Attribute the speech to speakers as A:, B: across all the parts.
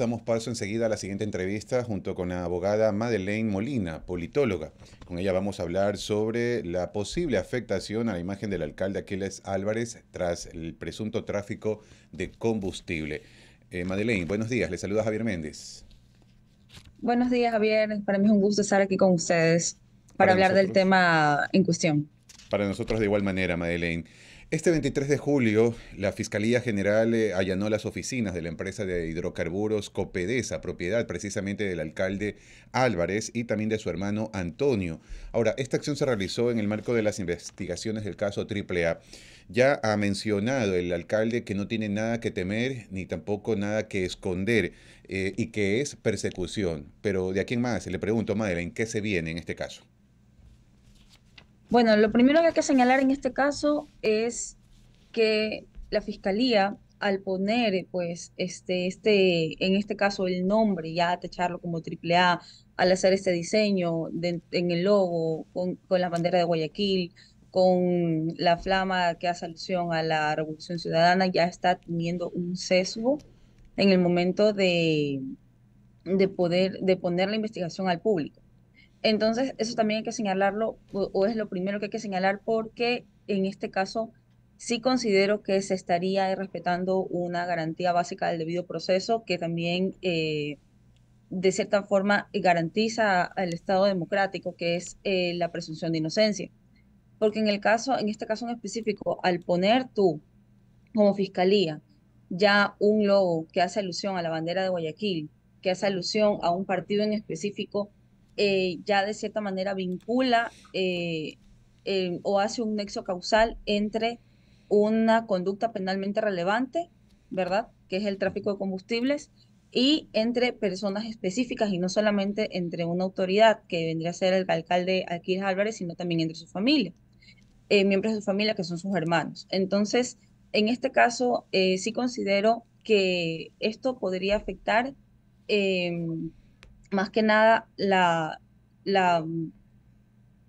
A: damos paso enseguida a la siguiente entrevista junto con la abogada Madeleine Molina, politóloga. Con ella vamos a hablar sobre la posible afectación a la imagen del alcalde Aquiles Álvarez tras el presunto tráfico de combustible. Eh, Madeleine, buenos días. Le saluda Javier Méndez.
B: Buenos días, Javier. Para mí es un gusto estar aquí con ustedes para, hablar del tema en cuestión.
A: Para nosotros de igual manera, Madeleine. Este 23 de julio, la Fiscalía General eh, allanó las oficinas de la empresa de hidrocarburos Copedesa, propiedad precisamente del alcalde Álvarez y también de su hermano Antonio. Ahora, esta acción se realizó en el marco de las investigaciones del caso AAA. Ya ha mencionado el alcalde que no tiene nada que temer ni tampoco nada que esconder eh, y que es persecución. Pero de aquí en más, le pregunto, Madeleine, ¿qué se viene en este caso?
B: Bueno, lo primero que hay que señalar en este caso es que la fiscalía al poner, pues, este, este, en este caso el nombre, ya techarlo como triple A, al hacer este diseño en el logo, con, la bandera de Guayaquil, con la flama que hace alusión a la Revolución Ciudadana, ya está teniendo un sesgo en el momento de, de poder, de poner la investigación al público. Entonces, eso también hay que señalarlo, o, es lo primero que hay que señalar, porque en este caso sí considero que se estaría respetando una garantía básica del debido proceso que también, eh, de cierta forma, garantiza al Estado democrático, que es eh, la presunción de inocencia. Porque en el caso, en este caso en específico, al poner tú como fiscalía ya un logo que hace alusión a la bandera de Guayaquil, que hace alusión a un partido en específico, eh, ya de cierta manera vincula eh, eh, o hace un nexo causal entre una conducta penalmente relevante, ¿verdad? Que es el tráfico de combustibles, y entre personas específicas y no solamente entre una autoridad que vendría a ser el alcalde Alquiles Álvarez, sino también entre su familia, miembros de su familia que son sus hermanos. Entonces, en este caso, sí considero que esto podría afectar em, más que nada la, la,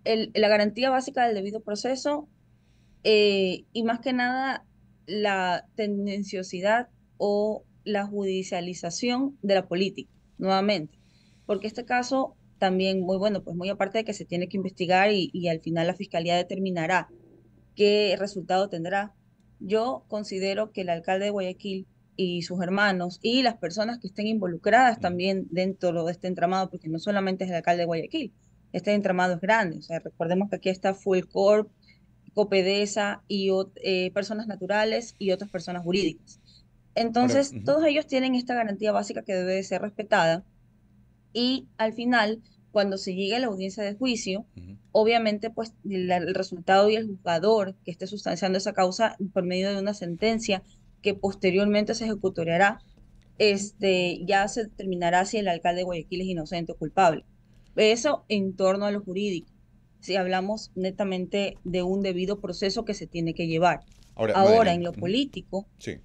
B: la garantía básica del debido proceso eh, y más que nada la tendenciosidad o la judicialización de la política, nuevamente. Porque este caso también, muy bueno, pues muy aparte de que se tiene que investigar y al final la fiscalía determinará qué resultado tendrá, yo considero que el alcalde de Guayaquil y sus hermanos y las personas que estén involucradas también dentro de este entramado, porque no solamente es el alcalde de Guayaquil, este entramado es grande. O sea, recordemos que aquí está Corp, Copedesa y eh, personas naturales y otras personas jurídicas. Entonces, todos ellos tienen esta garantía básica que debe ser respetada y al final, cuando se llegue a la audiencia de juicio, obviamente pues el, el resultado y el juzgador que esté sustanciando esa causa por medio de una sentencia que posteriormente se ejecutará, este, ya se determinará si el alcalde de Guayaquil es inocente o culpable. Eso en torno a lo jurídico, si hablamos netamente de un debido proceso que se tiene que llevar.
A: Ahora, en lo político... Sí.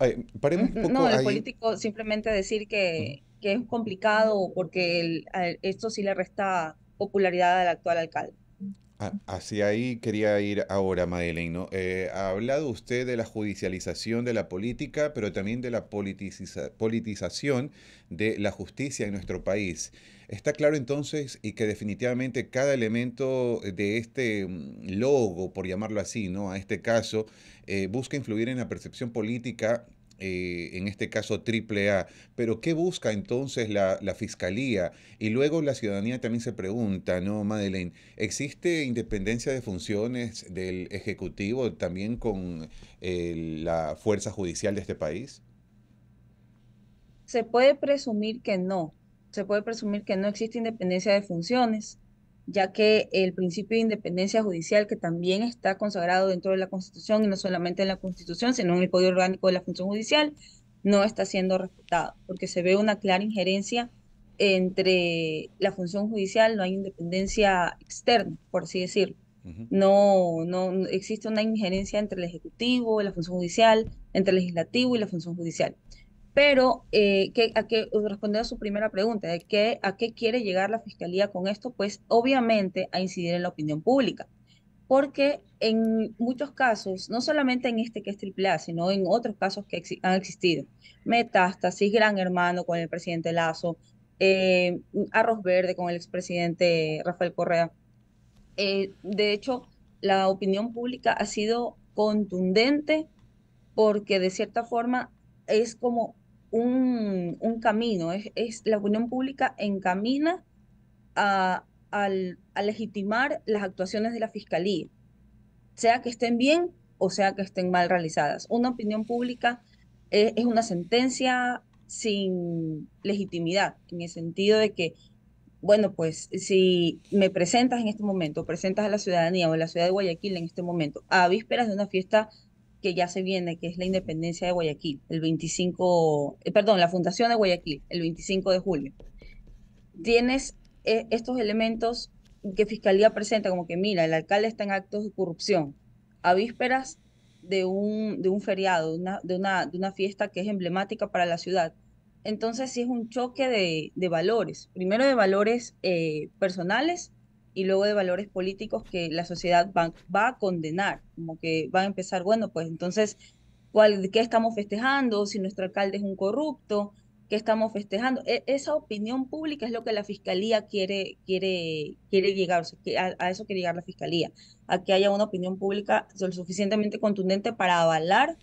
A: no, en lo
B: político simplemente decir que, es complicado porque esto sí le resta popularidad al actual alcalde
A: hacia ah, ahí quería ir ahora, Madeleine. ¿no? Eh, ha hablado usted de la judicialización de la política, pero también de la politización de la justicia en nuestro país. Está claro entonces y que definitivamente cada elemento de este mm, logo, por llamarlo así, ¿no? a este caso, eh, busca influir en la percepción política eh, en este caso A, Pero ¿qué busca entonces la, fiscalía? Y luego la ciudadanía también se pregunta, ¿no, Madeleine? ¿Existe independencia de funciones del Ejecutivo también con eh, la fuerza judicial de este país?
B: Se puede presumir que no. Se puede presumir que no existe independencia de funciones ya que el principio de independencia judicial, que también está consagrado dentro de la Constitución, y no solamente en la Constitución, sino en el Código Orgánico de la Función Judicial, no está siendo respetado, porque se ve una clara injerencia entre la función judicial, no hay independencia externa, por así decirlo. No, no existe una injerencia entre el Ejecutivo y la función judicial, entre el Legislativo y la función judicial. Pero, eh, que, a que, eh, responder a su primera pregunta, de qué, ¿a qué quiere llegar la Fiscalía con esto? Pues obviamente a incidir en la opinión pública, porque en muchos casos, no solamente en este que es AAA, sino en otros casos que han existido, metástasis, gran hermano con el presidente Lazo, eh, arroz verde con el expresidente Rafael Correa. de hecho, la opinión pública ha sido contundente porque de cierta forma es como un, camino, es, la opinión pública encamina a, legitimar las actuaciones de la fiscalía, sea que estén bien o sea que estén mal realizadas. Una opinión pública es, una sentencia sin legitimidad, en el sentido de que, bueno, pues si me presentas en este momento, presentas a la ciudadanía o a la ciudad de Guayaquil en este momento, a vísperas de una fiesta que ya se viene, que es la independencia de Guayaquil, el 25, eh, perdón, la fundación de Guayaquil, el 25 de julio. Tienes eh, estos elementos que Fiscalía presenta, como que mira, el alcalde está en actos de corrupción, a vísperas de un, de un feriado, de, una, de una fiesta que es emblemática para la ciudad. Entonces sí es un choque de, valores, primero de valores eh, personales y luego de valores políticos que la sociedad va, va a condenar, como que va a empezar, bueno, pues entonces, ¿cuál, ¿qué estamos festejando? Si nuestro alcalde es un corrupto, ¿qué estamos festejando? E, esa opinión pública es lo que la fiscalía quiere, quiere, quiere llegar, que a, eso quiere llegar la fiscalía, a que haya una opinión pública lo suficientemente contundente para avalar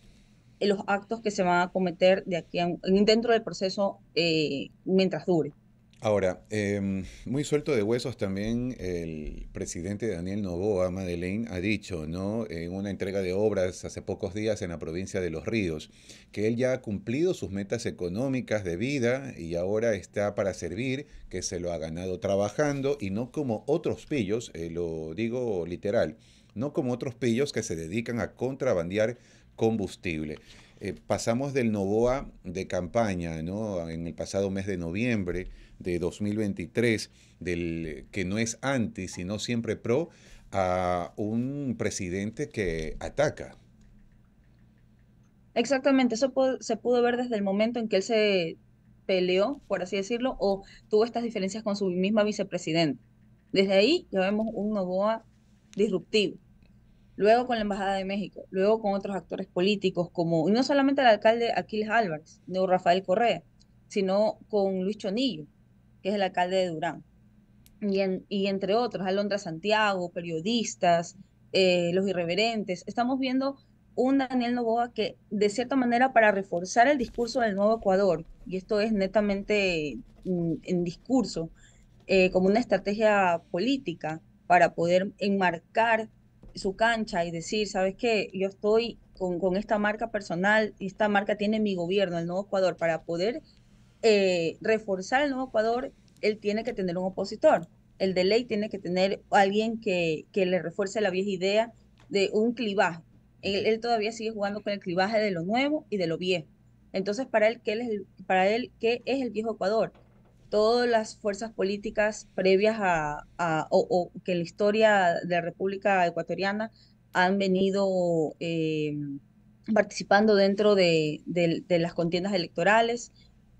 B: los actos que se van a cometer de aquí dentro del proceso eh, mientras dure.
A: Ahora, em, muy suelto de huesos también el presidente Daniel Novoa, Madeleine, ha dicho, ¿no? En una entrega de obras hace pocos días en la provincia de Los Ríos, que él ya ha cumplido sus metas económicas de vida y ahora está para servir, que se lo ha ganado trabajando y no como otros pillos, eh, lo digo literal, no como otros pillos que se dedican a contrabandear combustible. Eh, pasamos del Novoa de campaña, ¿no? En el pasado mes de noviembre de 2023, que no es anti, sino siempre pro, a un presidente que ataca.
B: Exactamente, eso se pudo ver desde el momento en que él se peleó, por así decirlo, o tuvo estas diferencias con su misma vicepresidenta. Desde ahí ya vemos un Novoa disruptivo luego con la Embajada de México, luego con otros actores políticos, como, y no solamente el alcalde Aquiles Álvarez, no Rafael Correa, sino con Luis Chonillo, que es el alcalde de Durán, y, entre otros, Alondra Santiago, periodistas, eh, los irreverentes. Estamos viendo un Daniel Novoa que, de cierta manera, para reforzar el discurso del nuevo Ecuador, y esto es netamente mm, en discurso, eh, como una estrategia política para poder enmarcar su cancha y decir, ¿sabes que Yo estoy con, esta marca personal y esta marca tiene mi gobierno, el Nuevo Ecuador, para poder eh, reforzar el Nuevo Ecuador, él tiene que tener un opositor. El de ley tiene que tener alguien que, le refuerce la vieja idea de un clivaje. Él, todavía sigue jugando con el clivaje de lo nuevo y de lo viejo. Entonces, para él, que es para él, ¿qué es el viejo Ecuador? todas las fuerzas políticas previas a, o, que la historia de la República Ecuatoriana han venido eh, participando dentro de, las contiendas electorales,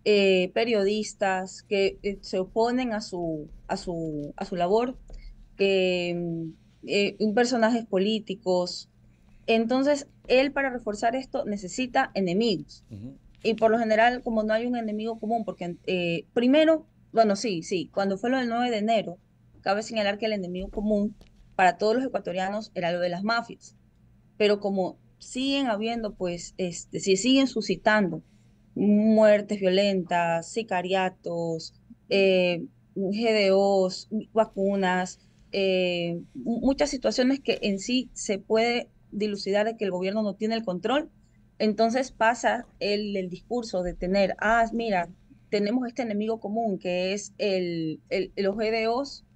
B: eh, periodistas que eh, se oponen a su, a su, a su labor, personajes políticos. Entonces, él para reforzar esto necesita enemigos y por lo general, como no hay un enemigo común, porque eh, primero, bueno, sí, sí, cuando fue lo del 9 de enero, cabe señalar que el enemigo común para todos los ecuatorianos era lo de las mafias. Pero como siguen habiendo, pues, este, si siguen suscitando muertes violentas, sicariatos, eh, GDOs, vacunas, eh, muchas situaciones que en sí se puede dilucidar de que el gobierno no tiene el control, entonces pasa el, discurso de tener, ah, mira, tenemos este enemigo común que es el, el, los GDOs e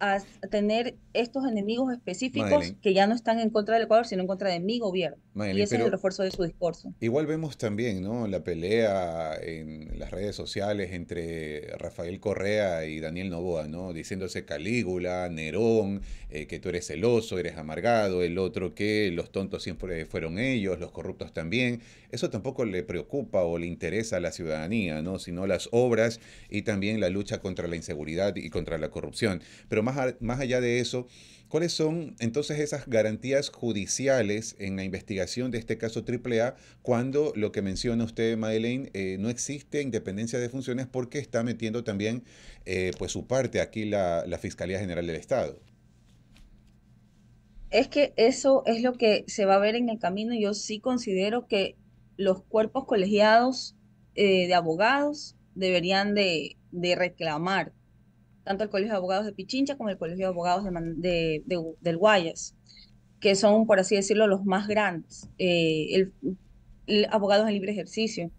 B: a tener estos enemigos específicos que ya no están en contra del Ecuador, sino en contra de mi gobierno. y ese es el
A: refuerzo de su discurso. Igual vemos también ¿no? la pelea en las redes sociales entre Rafael Correa y Daniel Novoa, ¿no? diciéndose Calígula, Nerón, eh, que tú eres celoso, eres amargado, el otro que los tontos siempre fueron ellos, los corruptos también. Eso tampoco le preocupa o le interesa a la ciudadanía, ¿no? sino las obras y también la lucha contra la inseguridad y contra la corrupción. Pero más más, allá de eso, ¿Cuáles son entonces esas garantías judiciales en la investigación de este caso AAA cuando lo que menciona usted, Madeleine, eh, no existe independencia de funciones porque está metiendo también eh, pues su parte aquí la, Fiscalía General del Estado?
B: Es que eso es lo que se va a ver en el camino. Yo sí considero que los cuerpos colegiados eh, de abogados deberían de, de reclamar tanto el Colegio de Abogados de Pichincha como el Colegio de Abogados del Guayas, que son, por así decirlo, los más grandes, eh, el, abogados en libre ejercicio.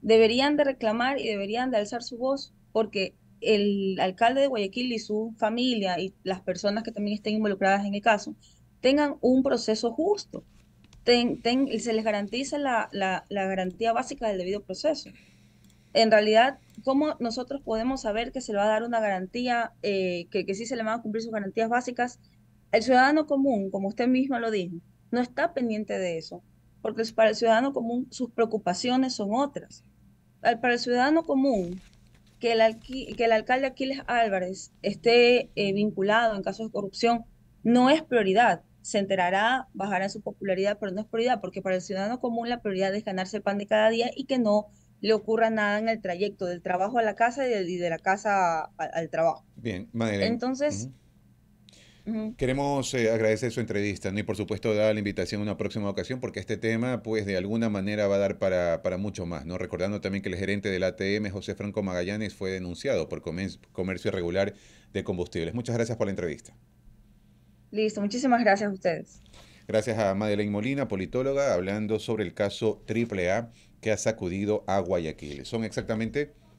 B: Deberían de reclamar y deberían de alzar su voz porque el alcalde de Guayaquil y su familia y las personas que también estén involucradas en el caso tengan un proceso justo. se les garantiza la, la garantía básica del debido proceso. En realidad, ¿cómo nosotros podemos saber que se le va a dar una garantía, eh, que, sí se le van a cumplir sus garantías básicas? El ciudadano común, como usted mismo lo dijo, no está pendiente de eso, porque para el ciudadano común sus preocupaciones son otras. Para el ciudadano común, que el, alcalde Aquiles Álvarez esté eh, vinculado en casos de corrupción no es prioridad. Se enterará, bajará su popularidad, pero no es prioridad, porque para el ciudadano común la prioridad es ganarse el pan de cada día y que no le ocurra nada en el trayecto del trabajo a la casa y de, la casa al trabajo.
A: Bien, Madeleine. Entonces... Queremos eh, agradecer su entrevista y por supuesto dar la invitación a una próxima ocasión porque este tema pues de alguna manera va a dar para, mucho más. ¿no? Recordando también que el gerente del ATM, José Franco Magallanes, fue denunciado por comercio irregular de combustibles. Muchas gracias por la entrevista.
B: Listo, muchísimas gracias a ustedes.
A: Gracias a Madeleine Molina, politóloga, hablando sobre el caso AAA que ha sacudido a Guayaquil. Son exactamente